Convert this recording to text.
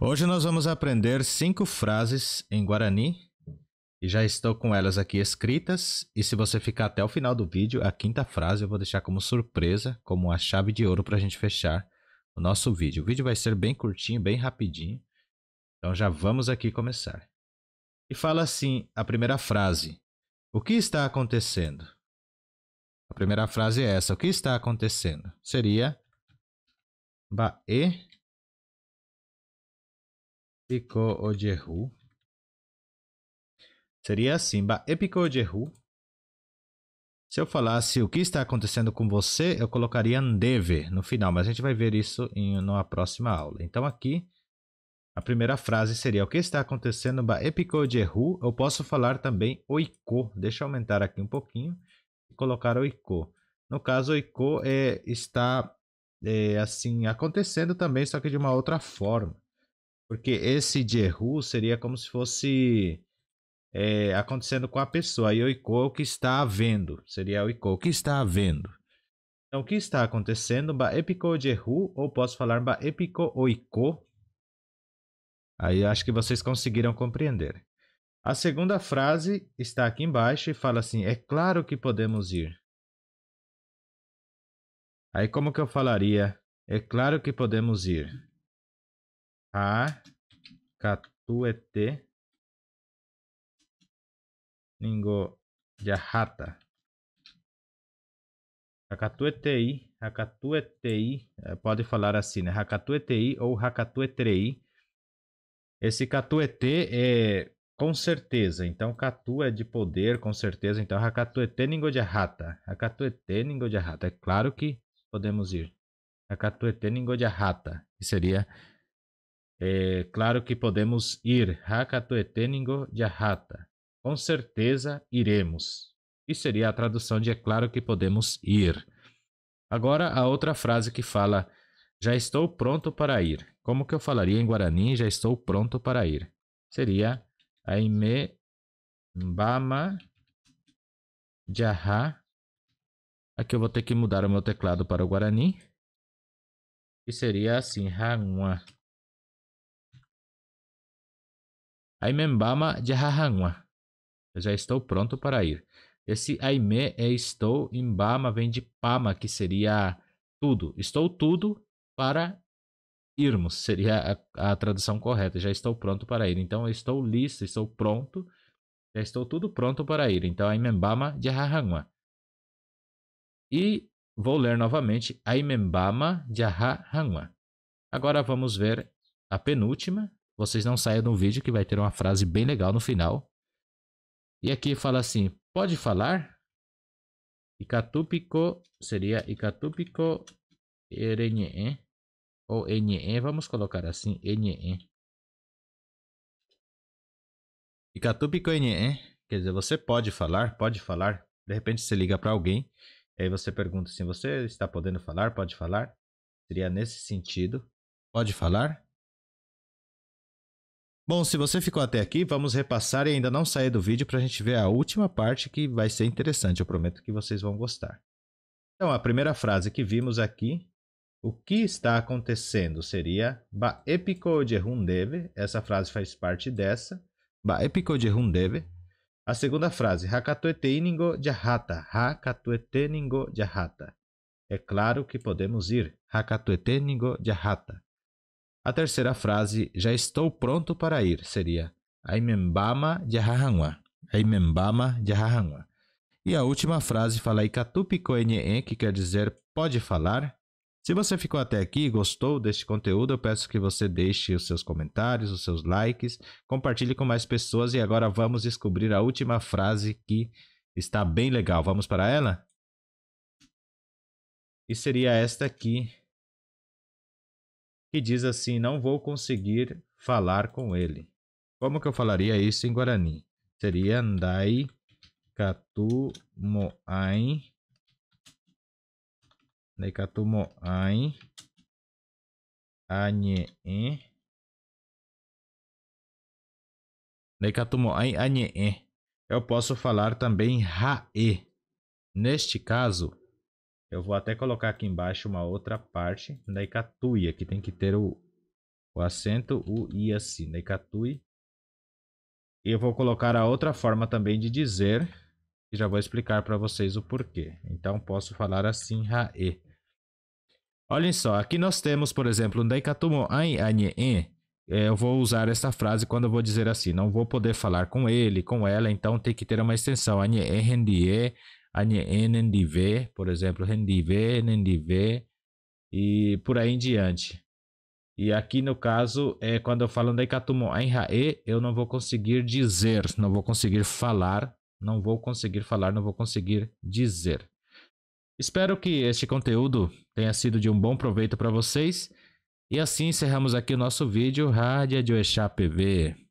Hoje nós vamos aprender cinco frases em Guarani e já estou com elas aqui escritas. E se você ficar até o final do vídeo, a quinta frase eu vou deixar como surpresa, como a chave de ouro para a gente fechar o nosso vídeo. O vídeo vai ser bem curtinho, bem rapidinho. Então já vamos aqui começar. E fala assim a primeira frase: O que está acontecendo? A primeira frase é essa: O que está acontecendo? Seria ba e Épico Ojehu. Seria assim, Épico Ojehu. Se eu falasse o que está acontecendo com você, eu colocaria andeve no final, mas a gente vai ver isso em uma próxima aula. Então aqui, a primeira frase seria o que está acontecendo ba epico Ojehu. Eu posso falar também oiko. Deixa eu aumentar aqui um pouquinho e colocar oiko. No caso, oiko é, está é, assim acontecendo também, só que de uma outra forma. Porque esse Jehu seria como se fosse é, acontecendo com a pessoa. Yoiko é que está vendo. Seria Yoiko que está vendo. Então, o que está acontecendo? Ba epiko Jehu, ou posso falar Ba epiko Oiko. Aí acho que vocês conseguiram compreender. A segunda frase está aqui embaixo e fala assim: É claro que podemos ir. Aí como que eu falaria? É claro que podemos ir. A. Catuete. Lingo. Jahata. Hakatuetei, Hakatuetei, eh, pode falar assim, né? Hakatuetei ou Hakatuetrei. Esse Catuete é com certeza, então Catu é de poder, com certeza, então Hakatuete ningo de rata. Hakatuete ningo de rata. É claro que podemos ir. Hakatuete ningo de rata, que seria é, claro que podemos ir. Hakatoeteningo jahata. Com certeza iremos. E seria a tradução de é claro que podemos ir. Agora a outra frase que fala já estou pronto para ir. Como que eu falaria em Guarani já estou pronto para ir? Seria Aime bama Jaha. Aqui eu vou ter que mudar o meu teclado para o Guarani. E seria assim, Hanwa. Aimembama Jahahanwa. Eu já estou pronto para ir. Esse Aime é estou, Imbama vem de Pama, que seria tudo. Estou tudo para irmos, seria a, a tradução correta. Já estou pronto para ir. Então, eu estou listo, estou pronto. Já estou tudo pronto para ir. Então, Aimembama Jahahanwa. E vou ler novamente Aimembama Jahahanwa. Agora vamos ver a penúltima, vocês não saiam do vídeo que vai ter uma frase bem legal no final. E aqui fala assim, pode falar? Icatúpico seria Icatúpico Erenye ou enen vamos colocar assim, Enye. Icatúpico enen quer dizer, você pode falar, pode falar. De repente você liga para alguém, aí você pergunta assim, você está podendo falar, pode falar? Seria nesse sentido, pode falar? Bom, se você ficou até aqui, vamos repassar e ainda não sair do vídeo para a gente ver a última parte que vai ser interessante. Eu prometo que vocês vão gostar. Então, a primeira frase que vimos aqui, o que está acontecendo seria Ba épico de Essa frase faz parte dessa. Ba épico de A segunda frase, Hakatueteningo jahata. Hakatueteningo jahata. É claro que podemos ir. Hakatueteningo jahata. A terceira frase, já estou pronto para ir, seria Aimembama de Hahanwa. Aimembama de E a última frase fala Ikatupikoenien, que quer dizer pode falar. Se você ficou até aqui e gostou deste conteúdo, eu peço que você deixe os seus comentários, os seus likes, compartilhe com mais pessoas e agora vamos descobrir a última frase que está bem legal. Vamos para ela? E seria esta aqui que diz assim: Não vou conseguir falar com ele. Como que eu falaria isso em Guarani? Seria Andai Katu Moai. Andai Katu Moai. Anye'e. Andai Katu Moai Eu posso falar também Ha'e. Neste caso, eu vou até colocar aqui embaixo uma outra parte da Ikatui, que tem que ter o, o acento, o i assim, da Ikatui. E eu vou colocar a outra forma também de dizer, e já vou explicar para vocês o porquê. Então, posso falar assim, rae. Olhem só, aqui nós temos, por exemplo, Daikatumo ai anie, é, Eu vou usar essa frase quando eu vou dizer assim, não vou poder falar com ele, com ela, então tem que ter uma extensão. anie rendie, NNDV, por exemplo, NDV, NNDV e por aí em diante. E aqui no caso, é quando eu falo Daikatumo Enhae, eu não vou conseguir dizer, não vou conseguir falar, não vou conseguir falar, não vou conseguir dizer. Espero que este conteúdo tenha sido de um bom proveito para vocês. E assim encerramos aqui o nosso vídeo Rádio de Oexá PV.